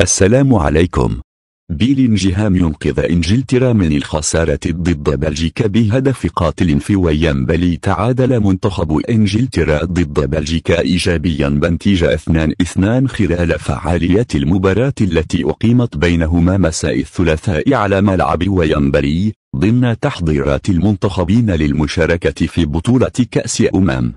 السلام عليكم بيلينجهام ينقذ إنجلترا من الخسارة ضد بلجيكا بهدف قاتل في ويمبلي تعادل منتخب إنجلترا ضد بلجيكا إيجابيا بنتيجة 2-2 خلال فعاليات المباراة التي أقيمت بينهما مساء الثلاثاء على ملعب ويمبلي ضمن تحضيرات المنتخبين للمشاركة في بطولة كأس أمم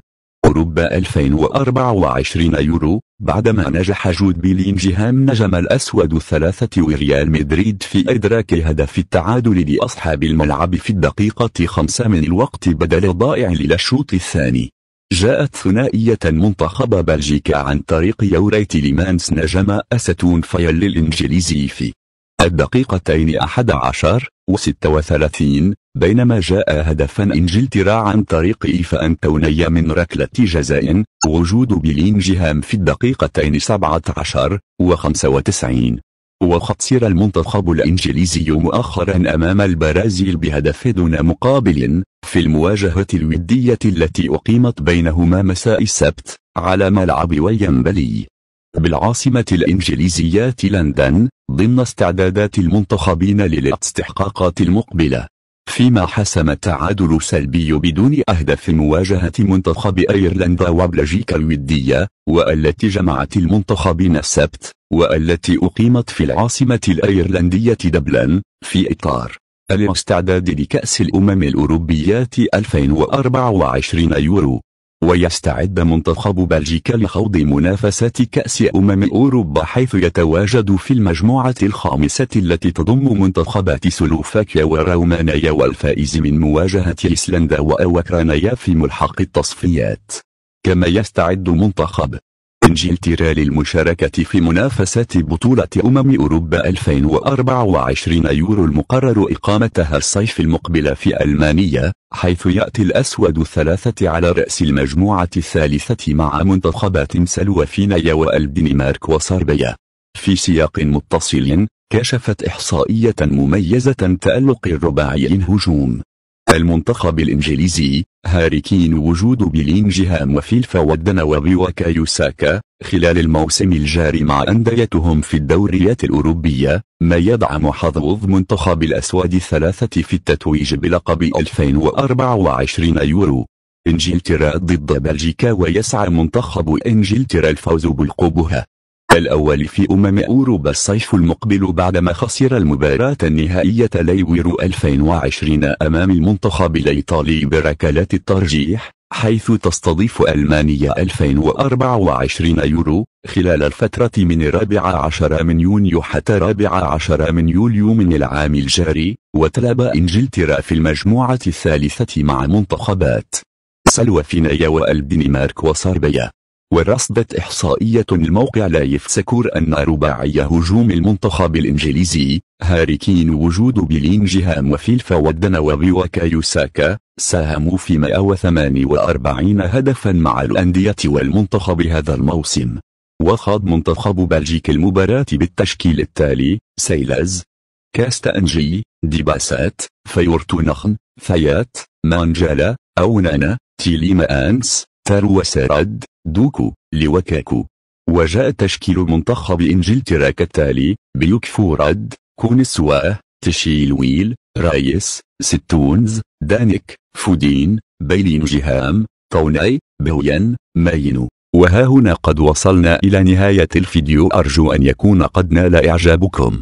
أوروبا 2024 يورو بعدما نجح جود بيلينجهام نجم الأسود الثلاثة وريال مدريد في إدراك هدف التعادل لأصحاب الملعب في الدقيقة خمسة من الوقت بدل الضائع للشوط الثاني جاءت ثنائية منتخب بلجيكا عن طريق يوريت ليمانس نجم أستون فيل الإنجليزي في الدقيقتين أحد عشر وستة وثلاثين بينما جاء هدفا إنجلترا عن طريق إيفانتونيا من ركلة جزاء وجود بلينجهام في الدقيقتين سبعة عشر وخمسة وتسعين وخسر المنتخب الإنجليزي مؤخرا أمام البرازيل بهدف دون مقابل في المواجهة الودية التي أقيمت بينهما مساء السبت على ملعب ويمبلي بالعاصمة الإنجليزية لندن ضمن استعدادات المنتخبين للاستحقاقات المقبلة فيما حسم التعادل سلبي بدون أهداف مواجهة منتخب أيرلندا وبلجيكا الودية والتي جمعت المنتخبين السبت والتي أقيمت في العاصمة الأيرلندية دبلن في إطار الاستعداد لكأس الأمم الأوروبية 2024 يورو ويستعد منتخب بلجيكا لخوض منافسة كأس أمم أوروبا حيث يتواجد في المجموعة الخامسة التي تضم منتخبات سلوفاكيا ورومانيا والفائز من مواجهة إيسلندا وأوكرانيا في ملحق التصفيات كما يستعد منتخب إنجلترا للمشاركة في منافسة بطولة أمم أوروبا 2024 يورو المقرر إقامتها الصيف المقبل في ألمانيا حيث يأتي الأسود الثلاثة على رأس المجموعة الثالثة مع منتخبات سلوفينيا والدنمارك وصربيا في سياق متصل كشفت إحصائية مميزة تألق الرباعي الهجوم المنتخب الإنجليزي هاريكين وجود بلينجهام وفيلفا والدنوب وكايوساكا خلال الموسم الجاري مع أنديتهم في الدوريات الأوروبية ما يدعم حظوظ منتخب الأسود الثلاثة في التتويج بلقب 2024 يورو إنجلترا ضد بلجيكا ويسعى منتخب إنجلترا الفوز بالقبهة الأول في أمم أوروبا الصيف المقبل بعدما خسر المباراة النهائية ليورو 2020 أمام المنتخب الإيطالي بركلات الترجيح حيث تستضيف ألمانيا 2024 يورو خلال الفترة من الرابع عشر من يونيو حتى الرابع عشر من يوليو من العام الجاري وتلعب إنجلترا في المجموعة الثالثة مع منتخبات سلوفينيا والدنمارك وصربيا ورصدت إحصائية الموقع لا سكور أن رباعي هجوم المنتخب الإنجليزي هاريكين وجود بلينجهام وفيلفا والدنوبي وكايوساكا ساهموا في 148 هدفا مع الأندية والمنتخب هذا الموسم وخاض منتخب بلجيك المباراة بالتشكيل التالي سيلاز كاستأنجي ديباسات فيورتونخن فيات مانجالا أونانا تيليما أنس ثرو وسرد دوكو لوكاكو وجاء تشكيل منتخب إنجلترا كالتالي بيوك كونسوا كونسواه تشيلويل رايس ستونز دانيك فودين بيلين جهام طوناي بويان ماينو وها هنا قد وصلنا إلى نهاية الفيديو أرجو أن يكون قد نال إعجابكم